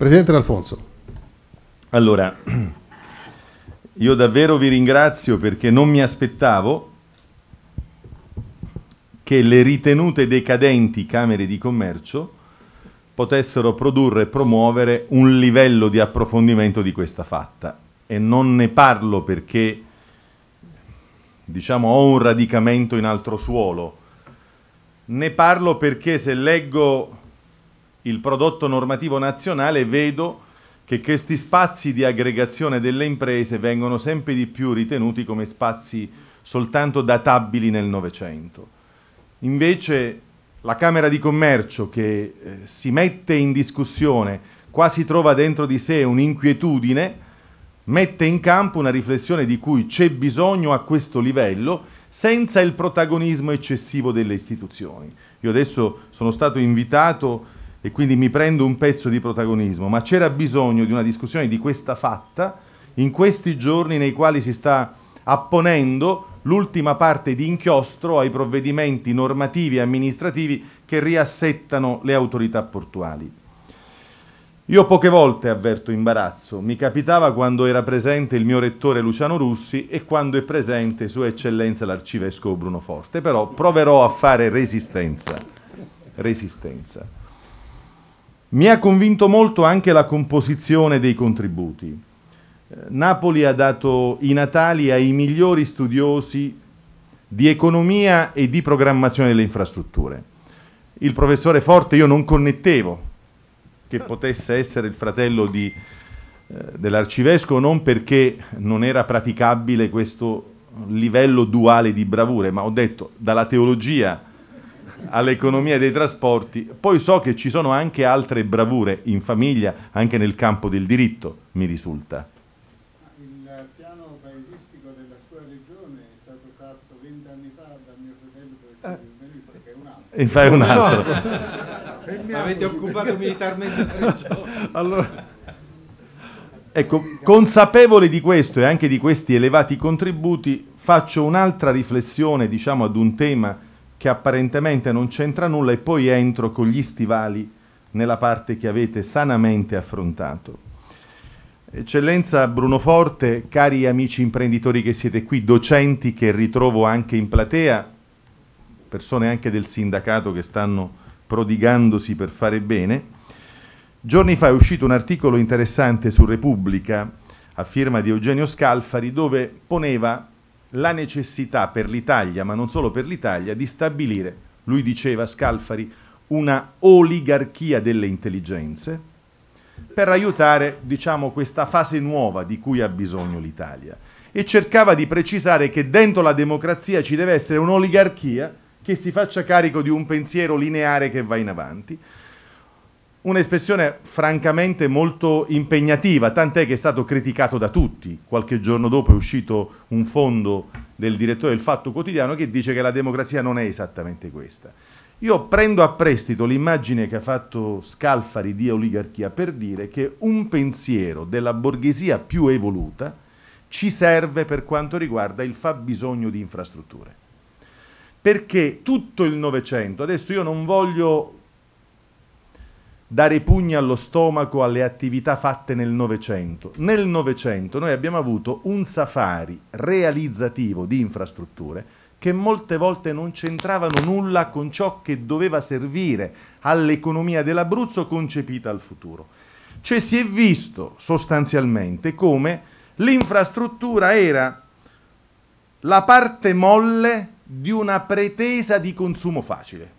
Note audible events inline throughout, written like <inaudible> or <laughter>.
Presidente D'Alfonso. Allora, io davvero vi ringrazio perché non mi aspettavo che le ritenute decadenti Camere di Commercio potessero produrre e promuovere un livello di approfondimento di questa fatta. E non ne parlo perché diciamo, ho un radicamento in altro suolo. Ne parlo perché se leggo il prodotto normativo nazionale, vedo che questi spazi di aggregazione delle imprese vengono sempre di più ritenuti come spazi soltanto databili nel Novecento. Invece la Camera di Commercio che eh, si mette in discussione, quasi trova dentro di sé un'inquietudine, mette in campo una riflessione di cui c'è bisogno a questo livello senza il protagonismo eccessivo delle istituzioni. Io adesso sono stato invitato e quindi mi prendo un pezzo di protagonismo, ma c'era bisogno di una discussione di questa fatta in questi giorni nei quali si sta apponendo l'ultima parte di inchiostro ai provvedimenti normativi e amministrativi che riassettano le autorità portuali. Io poche volte avverto imbarazzo, mi capitava quando era presente il mio rettore Luciano Russi e quando è presente Sua Eccellenza l'Arcivescovo Bruno Forte, però proverò a fare resistenza. Resistenza. Mi ha convinto molto anche la composizione dei contributi. Eh, Napoli ha dato i natali ai migliori studiosi di economia e di programmazione delle infrastrutture. Il professore Forte io non connettevo che potesse essere il fratello eh, dell'arcivescovo, non perché non era praticabile questo livello duale di bravure, ma ho detto dalla teologia all'economia dei trasporti. Poi so che ci sono anche altre bravure in famiglia, anche nel campo del diritto, mi risulta. Il piano paesistico della sua regione è stato fatto vent'anni fa da mio fratello, eh. perché è un altro. E fai un altro. Avete occupato militarmente tre <laughs> giorni. Allora... Ecco, consapevole di questo e anche di questi elevati contributi, faccio un'altra riflessione, diciamo, ad un tema che apparentemente non c'entra nulla e poi entro con gli stivali nella parte che avete sanamente affrontato. Eccellenza Bruno Forte, cari amici imprenditori che siete qui, docenti che ritrovo anche in platea, persone anche del sindacato che stanno prodigandosi per fare bene, giorni fa è uscito un articolo interessante su Repubblica a firma di Eugenio Scalfari dove poneva la necessità per l'Italia, ma non solo per l'Italia, di stabilire, lui diceva Scalfari, una oligarchia delle intelligenze per aiutare diciamo, questa fase nuova di cui ha bisogno l'Italia. E cercava di precisare che dentro la democrazia ci deve essere un'oligarchia che si faccia carico di un pensiero lineare che va in avanti, Un'espressione francamente molto impegnativa, tant'è che è stato criticato da tutti. Qualche giorno dopo è uscito un fondo del direttore del Fatto Quotidiano che dice che la democrazia non è esattamente questa. Io prendo a prestito l'immagine che ha fatto Scalfari di oligarchia per dire che un pensiero della borghesia più evoluta ci serve per quanto riguarda il fabbisogno di infrastrutture. Perché tutto il Novecento, adesso io non voglio dare pugni allo stomaco alle attività fatte nel Novecento. Nel Novecento noi abbiamo avuto un safari realizzativo di infrastrutture che molte volte non c'entravano nulla con ciò che doveva servire all'economia dell'Abruzzo concepita al futuro. Cioè si è visto sostanzialmente come l'infrastruttura era la parte molle di una pretesa di consumo facile.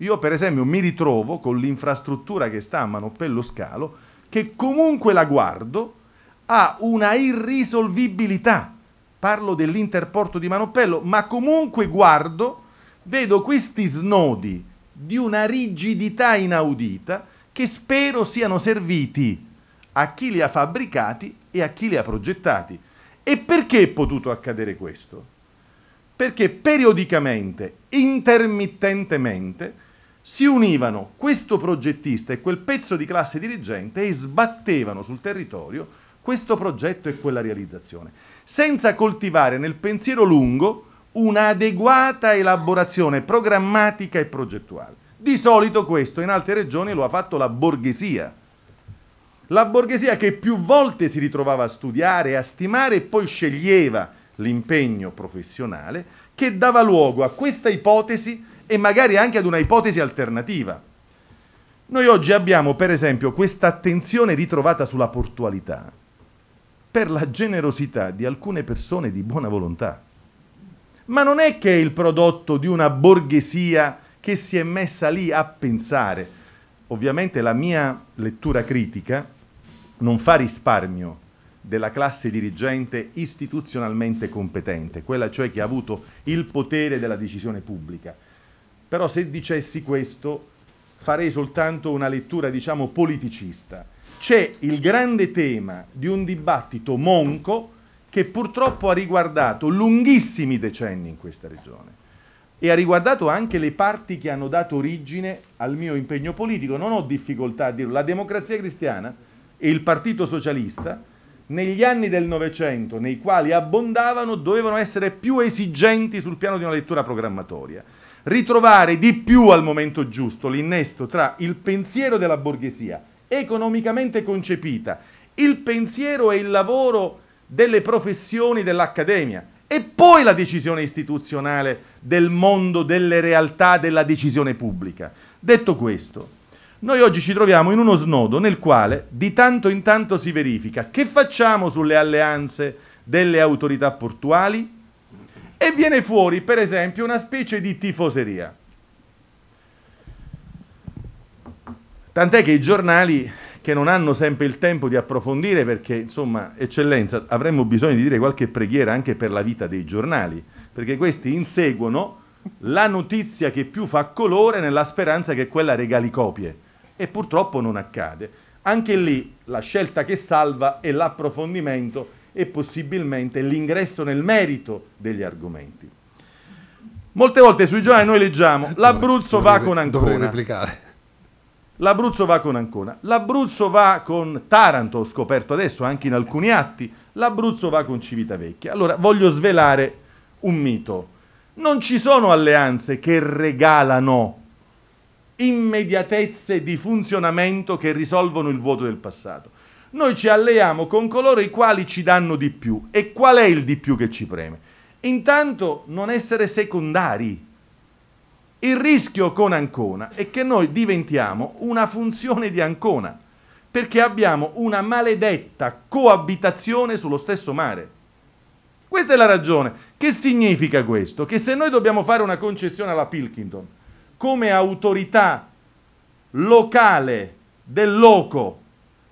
Io per esempio mi ritrovo con l'infrastruttura che sta a Manopello Scalo, che comunque la guardo, ha una irrisolvibilità. Parlo dell'interporto di Manopello, ma comunque guardo, vedo questi snodi di una rigidità inaudita che spero siano serviti a chi li ha fabbricati e a chi li ha progettati. E perché è potuto accadere questo? Perché periodicamente, intermittentemente, si univano questo progettista e quel pezzo di classe dirigente e sbattevano sul territorio questo progetto e quella realizzazione, senza coltivare nel pensiero lungo un'adeguata elaborazione programmatica e progettuale. Di solito questo in altre regioni lo ha fatto la borghesia. La borghesia che più volte si ritrovava a studiare, a stimare e poi sceglieva l'impegno professionale che dava luogo a questa ipotesi e magari anche ad una ipotesi alternativa. Noi oggi abbiamo, per esempio, questa attenzione ritrovata sulla portualità per la generosità di alcune persone di buona volontà. Ma non è che è il prodotto di una borghesia che si è messa lì a pensare. Ovviamente la mia lettura critica non fa risparmio della classe dirigente istituzionalmente competente, quella cioè che ha avuto il potere della decisione pubblica però se dicessi questo farei soltanto una lettura, diciamo, politicista. C'è il grande tema di un dibattito monco che purtroppo ha riguardato lunghissimi decenni in questa regione e ha riguardato anche le parti che hanno dato origine al mio impegno politico. Non ho difficoltà a dirlo. La democrazia cristiana e il Partito Socialista negli anni del Novecento, nei quali abbondavano, dovevano essere più esigenti sul piano di una lettura programmatoria ritrovare di più al momento giusto l'innesto tra il pensiero della borghesia economicamente concepita, il pensiero e il lavoro delle professioni dell'accademia e poi la decisione istituzionale del mondo, delle realtà, della decisione pubblica. Detto questo, noi oggi ci troviamo in uno snodo nel quale di tanto in tanto si verifica che facciamo sulle alleanze delle autorità portuali, e viene fuori, per esempio, una specie di tifoseria. Tant'è che i giornali che non hanno sempre il tempo di approfondire, perché insomma, eccellenza, avremmo bisogno di dire qualche preghiera anche per la vita dei giornali, perché questi inseguono la notizia che più fa colore nella speranza che quella regali copie. E purtroppo non accade. Anche lì la scelta che salva è l'approfondimento e possibilmente l'ingresso nel merito degli argomenti. Molte volte sui giornali noi leggiamo l'Abruzzo va con Ancona. L'Abruzzo va con Ancona. L'Abruzzo va con Taranto, ho scoperto adesso anche in alcuni atti. L'Abruzzo va con Civitavecchia. Allora voglio svelare un mito. Non ci sono alleanze che regalano immediatezze di funzionamento che risolvono il vuoto del passato noi ci alleiamo con coloro i quali ci danno di più. E qual è il di più che ci preme? Intanto non essere secondari. Il rischio con Ancona è che noi diventiamo una funzione di Ancona, perché abbiamo una maledetta coabitazione sullo stesso mare. Questa è la ragione. Che significa questo? Che se noi dobbiamo fare una concessione alla Pilkington come autorità locale del loco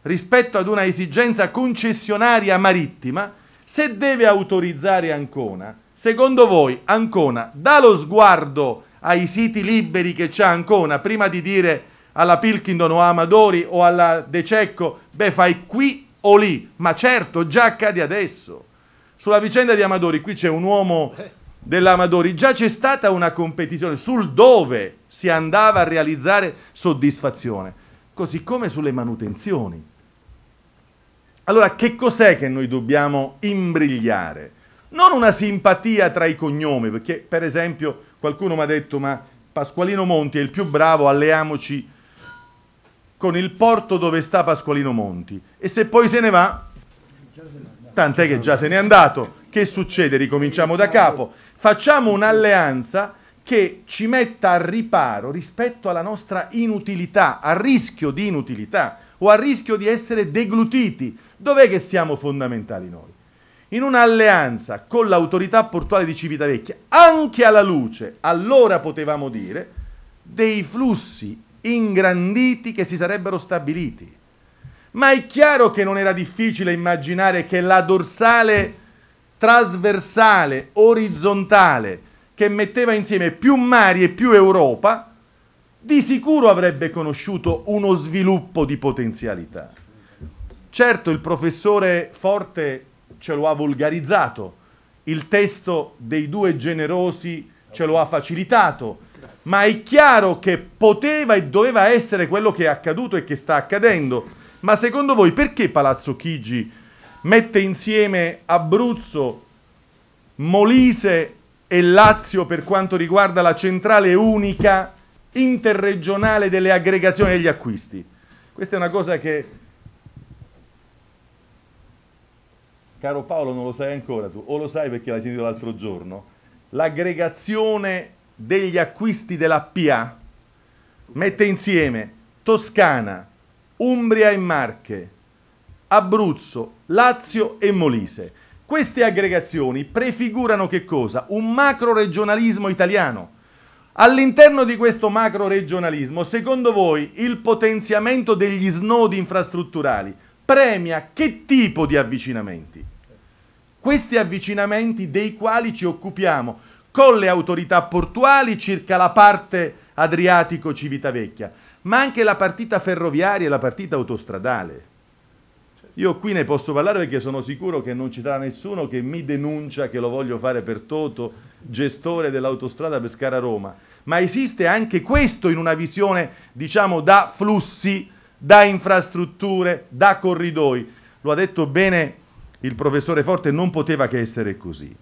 rispetto ad una esigenza concessionaria marittima, se deve autorizzare Ancona, secondo voi Ancona dà lo sguardo ai siti liberi che c'è Ancona prima di dire alla Pilkington o a Amadori o alla De Cecco, beh fai qui o lì, ma certo già accade adesso. Sulla vicenda di Amadori, qui c'è un uomo dell'Amadori, già c'è stata una competizione sul dove si andava a realizzare soddisfazione così come sulle manutenzioni. Allora, che cos'è che noi dobbiamo imbrigliare? Non una simpatia tra i cognomi, perché per esempio qualcuno mi ha detto ma Pasqualino Monti è il più bravo, alleiamoci con il porto dove sta Pasqualino Monti. E se poi se ne va, tant'è che già se n'è andato, che succede? Ricominciamo da capo. Facciamo un'alleanza che ci metta al riparo rispetto alla nostra inutilità, a rischio di inutilità o a rischio di essere deglutiti. Dov'è che siamo fondamentali noi? In un'alleanza con l'autorità portuale di Civitavecchia, anche alla luce, allora potevamo dire, dei flussi ingranditi che si sarebbero stabiliti. Ma è chiaro che non era difficile immaginare che la dorsale trasversale, orizzontale, che metteva insieme più mari e più Europa, di sicuro avrebbe conosciuto uno sviluppo di potenzialità. Certo, il professore Forte ce lo ha volgarizzato, il testo dei due generosi ce lo ha facilitato, ma è chiaro che poteva e doveva essere quello che è accaduto e che sta accadendo. Ma secondo voi perché Palazzo Chigi mette insieme Abruzzo, Molise e Lazio per quanto riguarda la centrale unica interregionale delle aggregazioni degli acquisti. Questa è una cosa che, caro Paolo, non lo sai ancora tu, o lo sai perché l'hai sentito l'altro giorno, l'aggregazione degli acquisti della PA mette insieme Toscana, Umbria e Marche, Abruzzo, Lazio e Molise. Queste aggregazioni prefigurano che cosa? Un macro-regionalismo italiano. All'interno di questo macro-regionalismo, secondo voi, il potenziamento degli snodi infrastrutturali premia che tipo di avvicinamenti? Questi avvicinamenti dei quali ci occupiamo con le autorità portuali circa la parte adriatico-civitavecchia, ma anche la partita ferroviaria e la partita autostradale. Io qui ne posso parlare perché sono sicuro che non ci sarà nessuno che mi denuncia che lo voglio fare per Toto, gestore dell'autostrada Pescara-Roma. Ma esiste anche questo in una visione, diciamo, da flussi, da infrastrutture, da corridoi. Lo ha detto bene il professore Forte, non poteva che essere così.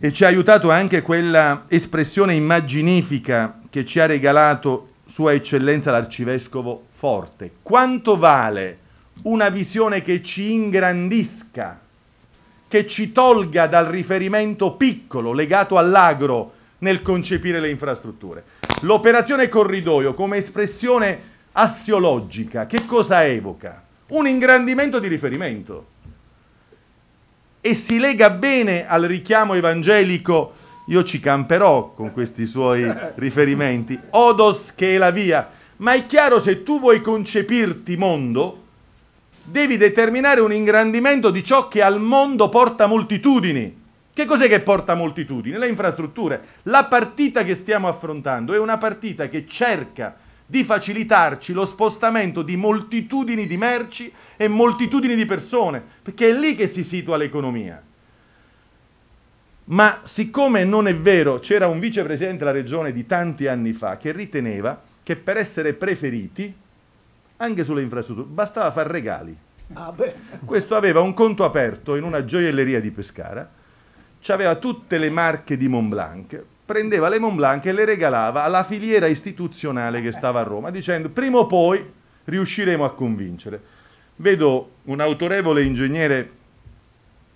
E ci ha aiutato anche quella espressione immaginifica che ci ha regalato Sua Eccellenza l'Arcivescovo Forte. Quanto vale una visione che ci ingrandisca, che ci tolga dal riferimento piccolo legato all'agro nel concepire le infrastrutture. L'operazione corridoio come espressione assiologica, che cosa evoca? Un ingrandimento di riferimento. E si lega bene al richiamo evangelico, io ci camperò con questi suoi riferimenti, odos che è la via. Ma è chiaro se tu vuoi concepirti mondo, devi determinare un ingrandimento di ciò che al mondo porta moltitudini. Che cos'è che porta moltitudini? Le infrastrutture. La partita che stiamo affrontando è una partita che cerca di facilitarci lo spostamento di moltitudini di merci e moltitudini di persone, perché è lì che si situa l'economia. Ma siccome non è vero, c'era un vicepresidente della regione di tanti anni fa che riteneva che per essere preferiti anche sulle infrastrutture, bastava fare regali. Ah, Questo aveva un conto aperto in una gioielleria di Pescara, aveva tutte le marche di Montblanc, prendeva le Montblanc e le regalava alla filiera istituzionale che stava a Roma, dicendo prima o poi riusciremo a convincere. Vedo un autorevole ingegnere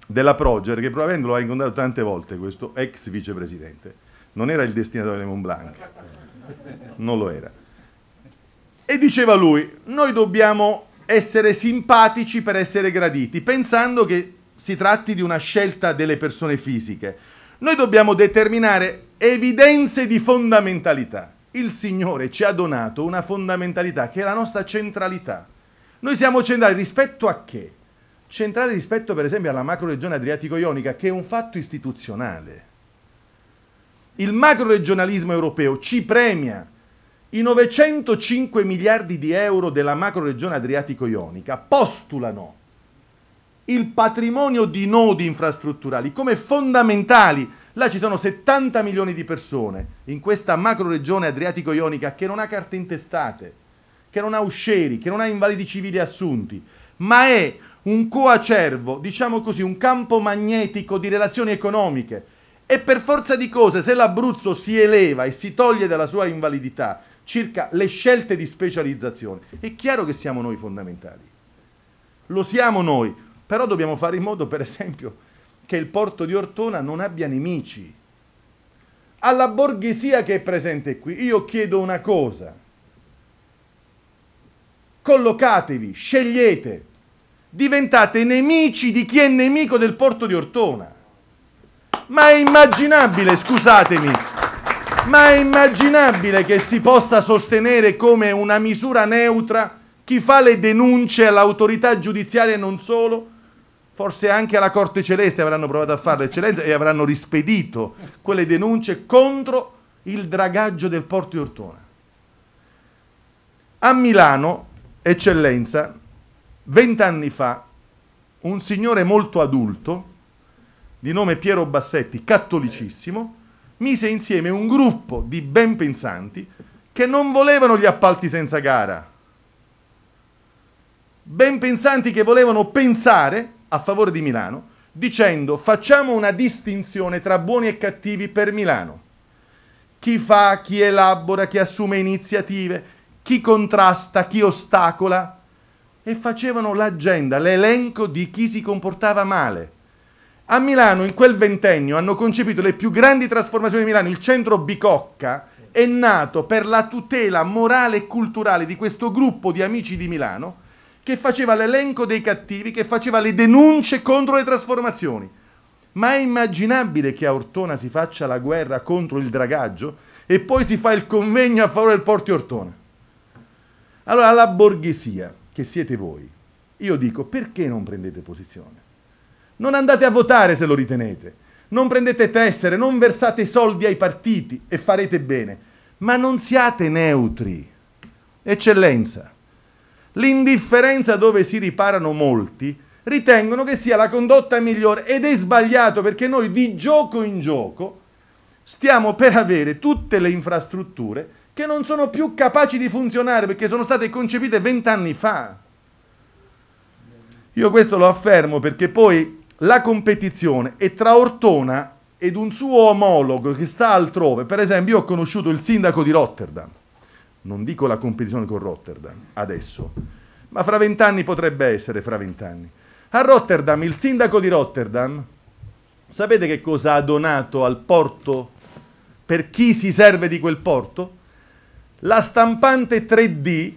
della Proger, che probabilmente lo ha incontrato tante volte, questo ex vicepresidente. Non era il destinatario delle Montblanc, non lo era e diceva lui, noi dobbiamo essere simpatici per essere graditi, pensando che si tratti di una scelta delle persone fisiche. Noi dobbiamo determinare evidenze di fondamentalità. Il Signore ci ha donato una fondamentalità che è la nostra centralità. Noi siamo centrali rispetto a che? Centrali rispetto per esempio alla macro-regione adriatico-ionica che è un fatto istituzionale. Il macro-regionalismo europeo ci premia i 905 miliardi di euro della macroregione adriatico-ionica postulano il patrimonio di nodi infrastrutturali come fondamentali. Là ci sono 70 milioni di persone in questa macroregione adriatico-ionica che non ha carte intestate, che non ha uscieri, che non ha invalidi civili assunti, ma è un coacervo, diciamo così, un campo magnetico di relazioni economiche. E per forza di cose, se l'Abruzzo si eleva e si toglie dalla sua invalidità circa le scelte di specializzazione. È chiaro che siamo noi fondamentali, lo siamo noi, però dobbiamo fare in modo, per esempio, che il porto di Ortona non abbia nemici. Alla borghesia che è presente qui, io chiedo una cosa. Collocatevi, scegliete, diventate nemici di chi è nemico del porto di Ortona. Ma è immaginabile, scusatemi, ma è immaginabile che si possa sostenere come una misura neutra chi fa le denunce all'autorità giudiziaria e non solo? Forse anche alla Corte Celeste avranno provato a farlo, eccellenza e avranno rispedito quelle denunce contro il dragaggio del porto di Ortona. A Milano, eccellenza, vent'anni fa, un signore molto adulto, di nome Piero Bassetti, cattolicissimo, mise insieme un gruppo di ben pensanti che non volevano gli appalti senza gara, ben pensanti che volevano pensare a favore di Milano, dicendo facciamo una distinzione tra buoni e cattivi per Milano. Chi fa, chi elabora, chi assume iniziative, chi contrasta, chi ostacola. E facevano l'agenda, l'elenco di chi si comportava male a Milano in quel ventennio hanno concepito le più grandi trasformazioni di Milano, il centro Bicocca è nato per la tutela morale e culturale di questo gruppo di amici di Milano che faceva l'elenco dei cattivi, che faceva le denunce contro le trasformazioni. Ma è immaginabile che a Ortona si faccia la guerra contro il dragaggio e poi si fa il convegno a favore del Porti Ortona? Allora, alla borghesia, che siete voi, io dico perché non prendete posizione? Non andate a votare se lo ritenete. Non prendete tessere, non versate soldi ai partiti e farete bene. Ma non siate neutri. Eccellenza. L'indifferenza dove si riparano molti ritengono che sia la condotta migliore ed è sbagliato perché noi di gioco in gioco stiamo per avere tutte le infrastrutture che non sono più capaci di funzionare perché sono state concepite vent'anni fa. Io questo lo affermo perché poi la competizione è tra Ortona ed un suo omologo che sta altrove, per esempio io ho conosciuto il sindaco di Rotterdam, non dico la competizione con Rotterdam adesso, ma fra vent'anni potrebbe essere fra vent'anni. A Rotterdam, il sindaco di Rotterdam, sapete che cosa ha donato al porto per chi si serve di quel porto? La stampante 3D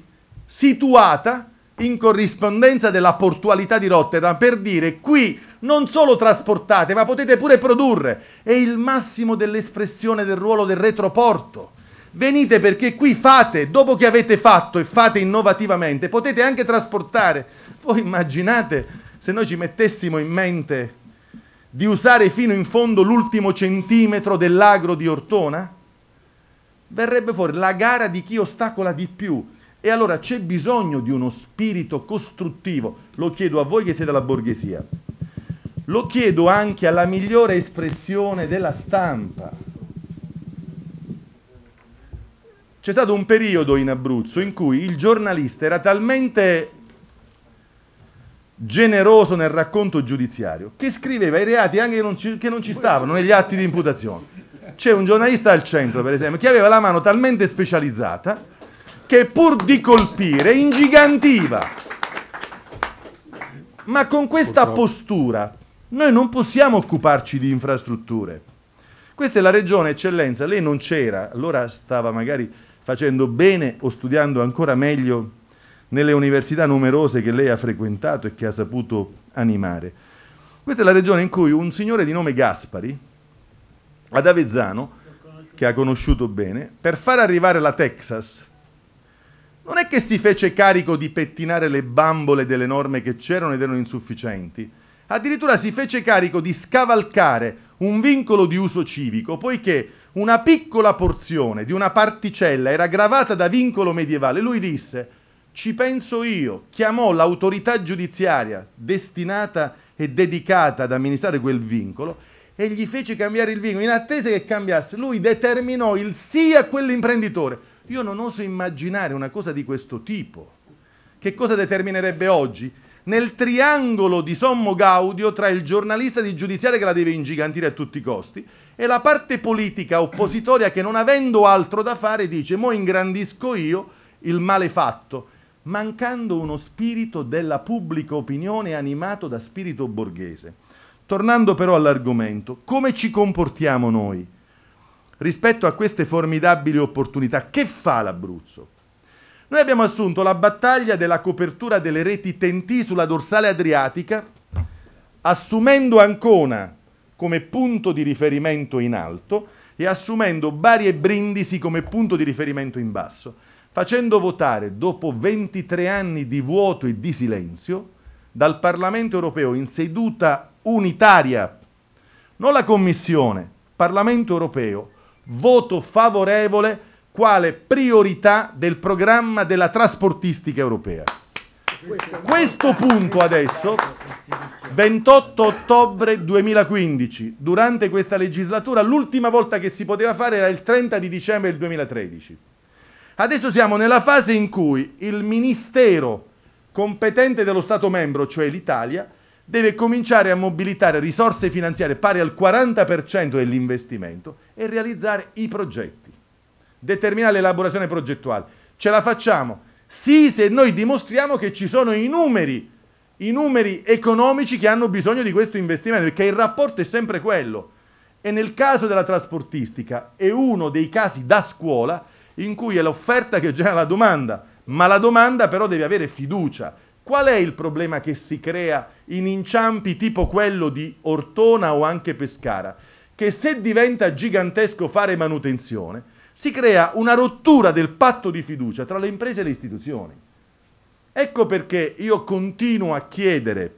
situata in corrispondenza della portualità di Rotterdam per dire qui non solo trasportate, ma potete pure produrre. È il massimo dell'espressione del ruolo del retroporto. Venite perché qui fate, dopo che avete fatto e fate innovativamente, potete anche trasportare. Voi immaginate se noi ci mettessimo in mente di usare fino in fondo l'ultimo centimetro dell'agro di Ortona? Verrebbe fuori la gara di chi ostacola di più. E allora c'è bisogno di uno spirito costruttivo. Lo chiedo a voi che siete la borghesia. Lo chiedo anche alla migliore espressione della stampa. C'è stato un periodo in Abruzzo in cui il giornalista era talmente generoso nel racconto giudiziario che scriveva i reati anche che non ci, che non ci stavano negli atti di imputazione. C'è un giornalista al centro, per esempio, che aveva la mano talmente specializzata che pur di colpire ingigantiva. Ma con questa postura noi non possiamo occuparci di infrastrutture. Questa è la regione eccellenza, lei non c'era, allora stava magari facendo bene o studiando ancora meglio nelle università numerose che lei ha frequentato e che ha saputo animare. Questa è la regione in cui un signore di nome Gaspari, ad Avezzano, che ha conosciuto bene, per far arrivare la Texas, non è che si fece carico di pettinare le bambole delle norme che c'erano ed erano insufficienti, Addirittura si fece carico di scavalcare un vincolo di uso civico, poiché una piccola porzione di una particella era gravata da vincolo medievale. Lui disse, ci penso io, chiamò l'autorità giudiziaria destinata e dedicata ad amministrare quel vincolo e gli fece cambiare il vincolo. In attesa che cambiasse, lui determinò il sì a quell'imprenditore. Io non oso immaginare una cosa di questo tipo. Che cosa determinerebbe oggi? nel triangolo di sommo gaudio tra il giornalista di giudiziaria che la deve ingigantire a tutti i costi e la parte politica oppositoria che non avendo altro da fare dice mo ingrandisco io il male fatto, mancando uno spirito della pubblica opinione animato da spirito borghese. Tornando però all'argomento, come ci comportiamo noi rispetto a queste formidabili opportunità? Che fa l'Abruzzo? Noi abbiamo assunto la battaglia della copertura delle reti TNT sulla dorsale adriatica, assumendo Ancona come punto di riferimento in alto e assumendo Bari e Brindisi come punto di riferimento in basso, facendo votare dopo 23 anni di vuoto e di silenzio dal Parlamento europeo in seduta unitaria, non la Commissione, Parlamento europeo, voto favorevole quale priorità del programma della trasportistica europea. Questo punto adesso, 28 ottobre 2015, durante questa legislatura, l'ultima volta che si poteva fare era il 30 di dicembre del 2013. Adesso siamo nella fase in cui il Ministero competente dello Stato membro, cioè l'Italia, deve cominciare a mobilitare risorse finanziarie pari al 40% dell'investimento e realizzare i progetti determinare l'elaborazione progettuale. Ce la facciamo? Sì, se noi dimostriamo che ci sono i numeri, i numeri economici che hanno bisogno di questo investimento, perché il rapporto è sempre quello. E nel caso della trasportistica è uno dei casi da scuola in cui è l'offerta che genera la domanda, ma la domanda però deve avere fiducia. Qual è il problema che si crea in inciampi tipo quello di Ortona o anche Pescara? Che se diventa gigantesco fare manutenzione, si crea una rottura del patto di fiducia tra le imprese e le istituzioni. Ecco perché io continuo a chiedere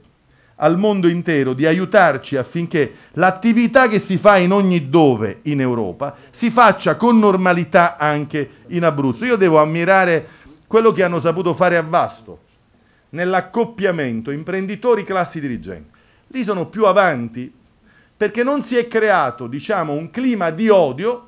al mondo intero di aiutarci affinché l'attività che si fa in ogni dove in Europa si faccia con normalità anche in Abruzzo. Io devo ammirare quello che hanno saputo fare a Vasto, nell'accoppiamento imprenditori classi dirigenti. Lì sono più avanti perché non si è creato diciamo, un clima di odio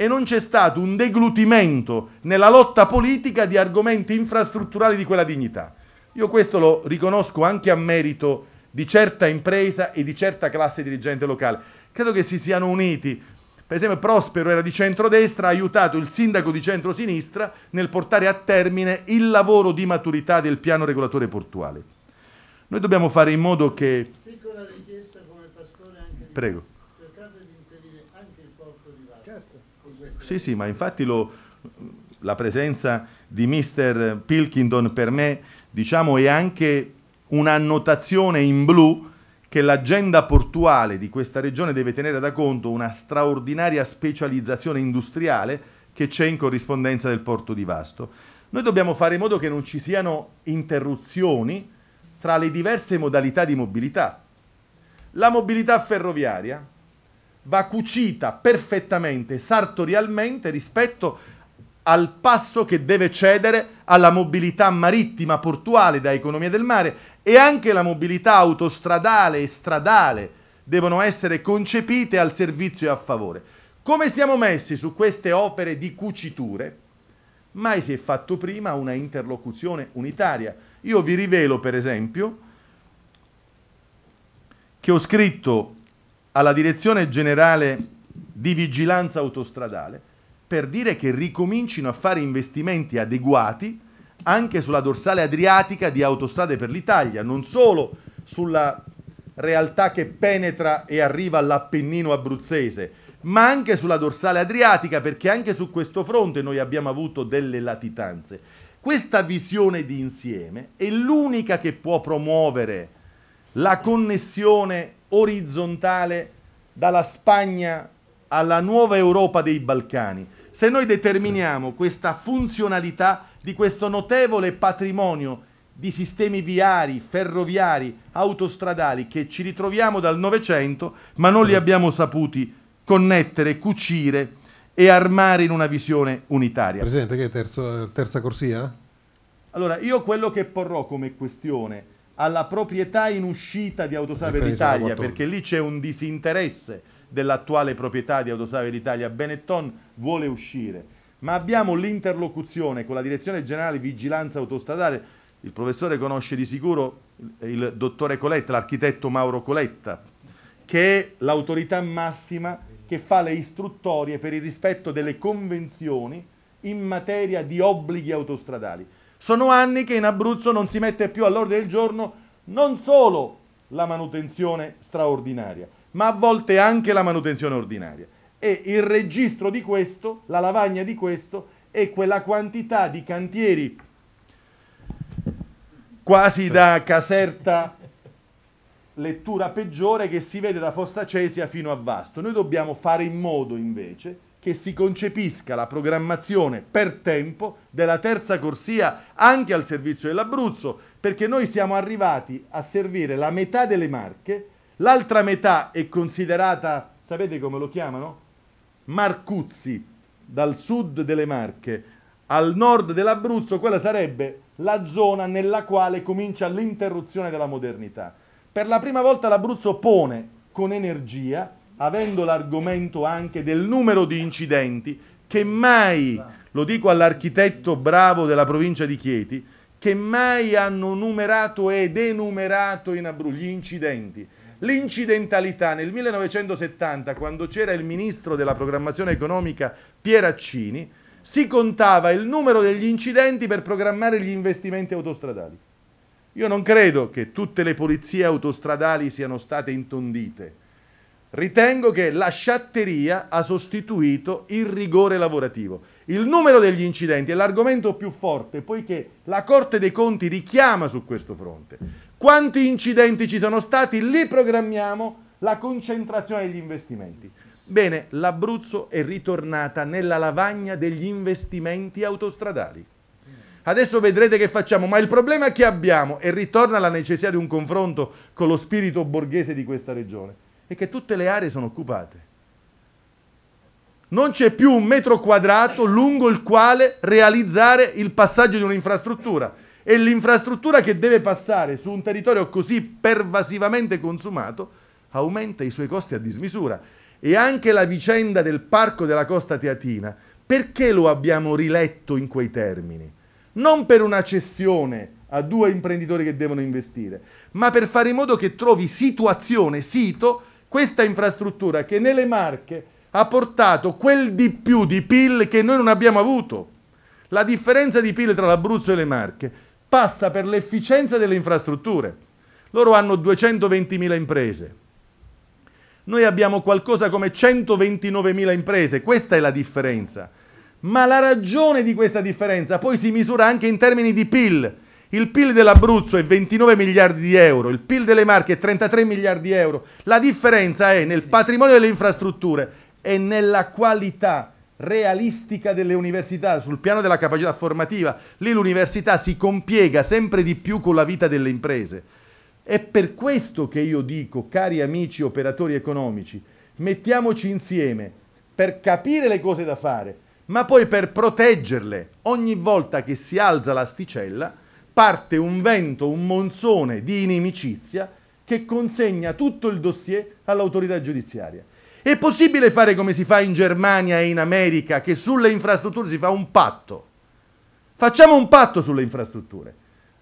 e non c'è stato un deglutimento nella lotta politica di argomenti infrastrutturali di quella dignità. Io questo lo riconosco anche a merito di certa impresa e di certa classe dirigente locale. Credo che si siano uniti. Per esempio Prospero era di centrodestra, ha aiutato il sindaco di centrosinistra nel portare a termine il lavoro di maturità del piano regolatore portuale. Noi dobbiamo fare in modo che... Piccola richiesta come pastore anche... Prego. Sì, sì, ma infatti lo, la presenza di Mr. Pilkington per me diciamo, è anche un'annotazione in blu che l'agenda portuale di questa regione deve tenere da conto una straordinaria specializzazione industriale che c'è in corrispondenza del porto di Vasto. Noi dobbiamo fare in modo che non ci siano interruzioni tra le diverse modalità di mobilità. La mobilità ferroviaria va cucita perfettamente, sartorialmente rispetto al passo che deve cedere alla mobilità marittima portuale da economia del mare e anche la mobilità autostradale e stradale devono essere concepite al servizio e a favore. Come siamo messi su queste opere di cuciture? Mai si è fatto prima una interlocuzione unitaria. Io vi rivelo, per esempio, che ho scritto alla Direzione Generale di Vigilanza Autostradale per dire che ricomincino a fare investimenti adeguati anche sulla dorsale adriatica di Autostrade per l'Italia, non solo sulla realtà che penetra e arriva all'Appennino abruzzese, ma anche sulla dorsale adriatica, perché anche su questo fronte noi abbiamo avuto delle latitanze. Questa visione di insieme è l'unica che può promuovere la connessione orizzontale dalla Spagna alla nuova Europa dei Balcani. Se noi determiniamo questa funzionalità di questo notevole patrimonio di sistemi viari, ferroviari, autostradali che ci ritroviamo dal Novecento, ma non li abbiamo saputi connettere, cucire e armare in una visione unitaria. Presidente, che è terzo, terza corsia? Allora, io quello che porrò come questione alla proprietà in uscita di Autostrade d'Italia, perché lì c'è un disinteresse dell'attuale proprietà di Autostrade d'Italia. Benetton vuole uscire, ma abbiamo l'interlocuzione con la Direzione Generale Vigilanza Autostradale. Il professore conosce di sicuro il dottore Coletta, l'architetto Mauro Coletta, che è l'autorità massima che fa le istruttorie per il rispetto delle convenzioni in materia di obblighi autostradali. Sono anni che in Abruzzo non si mette più all'ordine del giorno non solo la manutenzione straordinaria, ma a volte anche la manutenzione ordinaria. E il registro di questo, la lavagna di questo, è quella quantità di cantieri quasi da caserta lettura peggiore che si vede da Fossa Cesia fino a Vasto. Noi dobbiamo fare in modo invece che si concepisca la programmazione per tempo della terza corsia anche al servizio dell'Abruzzo, perché noi siamo arrivati a servire la metà delle Marche, l'altra metà è considerata, sapete come lo chiamano? Marcuzzi, dal sud delle Marche al nord dell'Abruzzo, quella sarebbe la zona nella quale comincia l'interruzione della modernità. Per la prima volta l'Abruzzo pone con energia avendo l'argomento anche del numero di incidenti che mai, lo dico all'architetto bravo della provincia di Chieti, che mai hanno numerato e denumerato in Abruzzo gli incidenti. L'incidentalità nel 1970, quando c'era il ministro della programmazione economica Pieraccini, si contava il numero degli incidenti per programmare gli investimenti autostradali. Io non credo che tutte le polizie autostradali siano state intondite Ritengo che la sciatteria ha sostituito il rigore lavorativo. Il numero degli incidenti è l'argomento più forte poiché la Corte dei Conti richiama su questo fronte. Quanti incidenti ci sono stati? Lì programmiamo la concentrazione degli investimenti. Bene, l'Abruzzo è ritornata nella lavagna degli investimenti autostradali. Adesso vedrete che facciamo, ma il problema che abbiamo, e ritorna la necessità di un confronto con lo spirito borghese di questa regione, e che tutte le aree sono occupate. Non c'è più un metro quadrato lungo il quale realizzare il passaggio di un'infrastruttura. E l'infrastruttura che deve passare su un territorio così pervasivamente consumato aumenta i suoi costi a dismisura. E anche la vicenda del parco della Costa Teatina, perché lo abbiamo riletto in quei termini? Non per una cessione a due imprenditori che devono investire, ma per fare in modo che trovi situazione, sito, questa infrastruttura che nelle Marche ha portato quel di più di PIL che noi non abbiamo avuto. La differenza di PIL tra l'Abruzzo e le Marche passa per l'efficienza delle infrastrutture. Loro hanno 220.000 imprese. Noi abbiamo qualcosa come 129.000 imprese, questa è la differenza. Ma la ragione di questa differenza poi si misura anche in termini di PIL il PIL dell'Abruzzo è 29 miliardi di euro, il PIL delle Marche è 33 miliardi di euro. La differenza è nel patrimonio delle infrastrutture e nella qualità realistica delle università sul piano della capacità formativa. Lì l'università si compiega sempre di più con la vita delle imprese. È per questo che io dico, cari amici operatori economici, mettiamoci insieme per capire le cose da fare, ma poi per proteggerle ogni volta che si alza l'asticella parte un vento, un monzone di inimicizia che consegna tutto il dossier all'autorità giudiziaria. È possibile fare come si fa in Germania e in America, che sulle infrastrutture si fa un patto. Facciamo un patto sulle infrastrutture.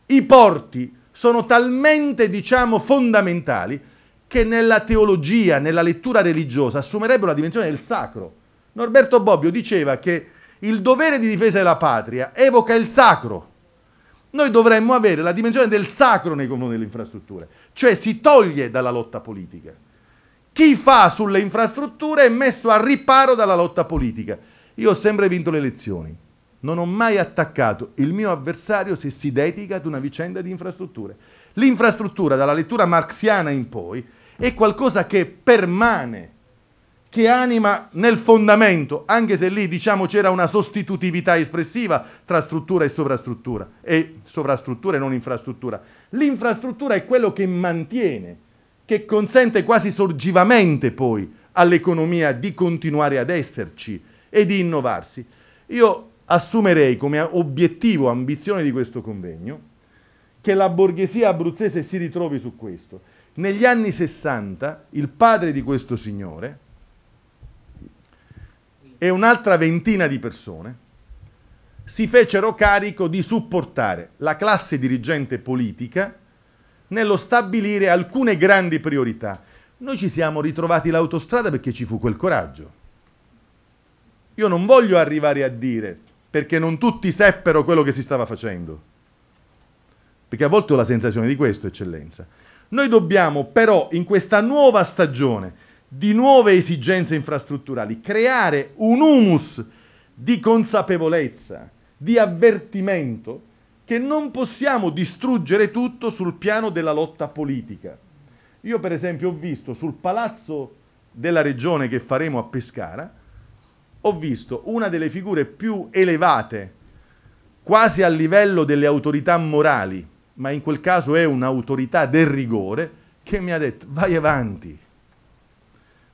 I porti sono talmente, diciamo, fondamentali che nella teologia, nella lettura religiosa, assumerebbero la dimensione del sacro. Norberto Bobbio diceva che il dovere di difesa della patria evoca il sacro noi dovremmo avere la dimensione del sacro nei confronti delle infrastrutture, cioè si toglie dalla lotta politica. Chi fa sulle infrastrutture è messo a riparo dalla lotta politica. Io ho sempre vinto le elezioni, non ho mai attaccato il mio avversario se si dedica ad una vicenda di infrastrutture. L'infrastruttura, dalla lettura marxiana in poi, è qualcosa che permane che anima nel fondamento, anche se lì diciamo c'era una sostitutività espressiva tra struttura e sovrastruttura, e sovrastruttura e non infrastruttura. L'infrastruttura è quello che mantiene, che consente quasi sorgivamente poi all'economia di continuare ad esserci e di innovarsi. Io assumerei come obiettivo, ambizione di questo convegno, che la borghesia abruzzese si ritrovi su questo. Negli anni 60 il padre di questo signore, e un'altra ventina di persone si fecero carico di supportare la classe dirigente politica nello stabilire alcune grandi priorità. Noi ci siamo ritrovati l'autostrada perché ci fu quel coraggio. Io non voglio arrivare a dire perché non tutti seppero quello che si stava facendo. Perché a volte ho la sensazione di questo, eccellenza. Noi dobbiamo però in questa nuova stagione di nuove esigenze infrastrutturali, creare un humus di consapevolezza, di avvertimento, che non possiamo distruggere tutto sul piano della lotta politica. Io per esempio ho visto sul palazzo della regione che faremo a Pescara, ho visto una delle figure più elevate, quasi a livello delle autorità morali, ma in quel caso è un'autorità del rigore, che mi ha detto vai avanti,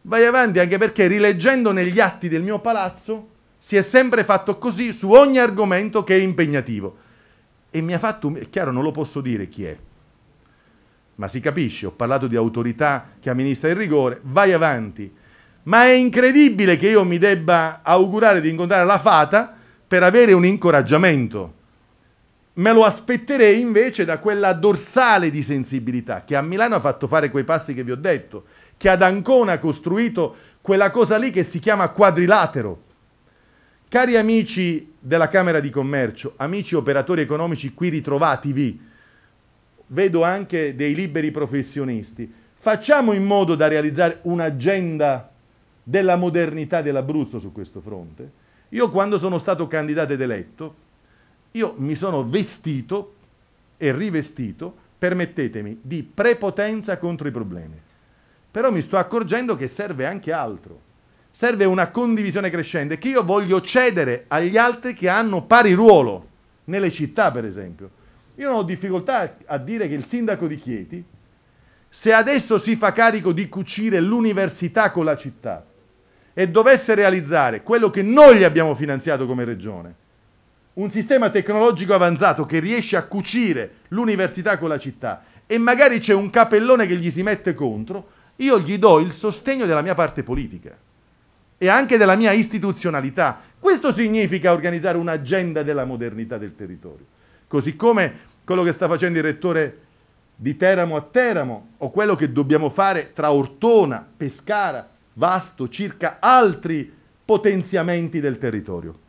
vai avanti anche perché rileggendo negli atti del mio palazzo si è sempre fatto così su ogni argomento che è impegnativo. E mi ha fatto, è chiaro non lo posso dire chi è, ma si capisce, ho parlato di autorità che amministra il rigore, vai avanti. Ma è incredibile che io mi debba augurare di incontrare la fata per avere un incoraggiamento. Me lo aspetterei invece da quella dorsale di sensibilità che a Milano ha fatto fare quei passi che vi ho detto che ad Ancona ha costruito quella cosa lì che si chiama quadrilatero. Cari amici della Camera di Commercio, amici operatori economici qui ritrovativi, vedo anche dei liberi professionisti, facciamo in modo da realizzare un'agenda della modernità dell'Abruzzo su questo fronte. Io quando sono stato candidato ed eletto, io mi sono vestito e rivestito, permettetemi, di prepotenza contro i problemi. Però mi sto accorgendo che serve anche altro. Serve una condivisione crescente che io voglio cedere agli altri che hanno pari ruolo, nelle città per esempio. Io non ho difficoltà a dire che il sindaco di Chieti, se adesso si fa carico di cucire l'università con la città e dovesse realizzare quello che noi gli abbiamo finanziato come regione, un sistema tecnologico avanzato che riesce a cucire l'università con la città e magari c'è un capellone che gli si mette contro, io gli do il sostegno della mia parte politica e anche della mia istituzionalità. Questo significa organizzare un'agenda della modernità del territorio, così come quello che sta facendo il rettore di Teramo a Teramo o quello che dobbiamo fare tra Ortona, Pescara, Vasto, circa altri potenziamenti del territorio.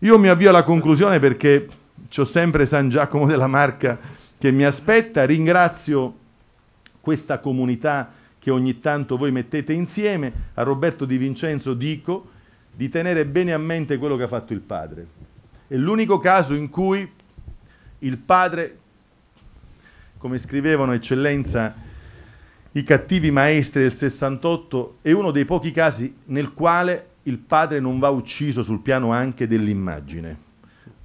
Io mi avvio alla conclusione perché ho sempre San Giacomo della Marca che mi aspetta, ringrazio questa comunità che ogni tanto voi mettete insieme, a Roberto Di Vincenzo dico di tenere bene a mente quello che ha fatto il padre. È l'unico caso in cui il padre, come scrivevano eccellenza i cattivi maestri del 68, è uno dei pochi casi nel quale il padre non va ucciso sul piano anche dell'immagine.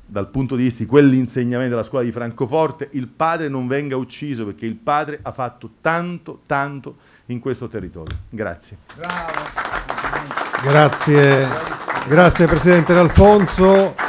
Dal punto di vista di quell'insegnamento della scuola di Francoforte, il padre non venga ucciso perché il padre ha fatto tanto, tanto in questo territorio. Grazie. Bravo. Grazie, grazie Presidente D'Alfonso.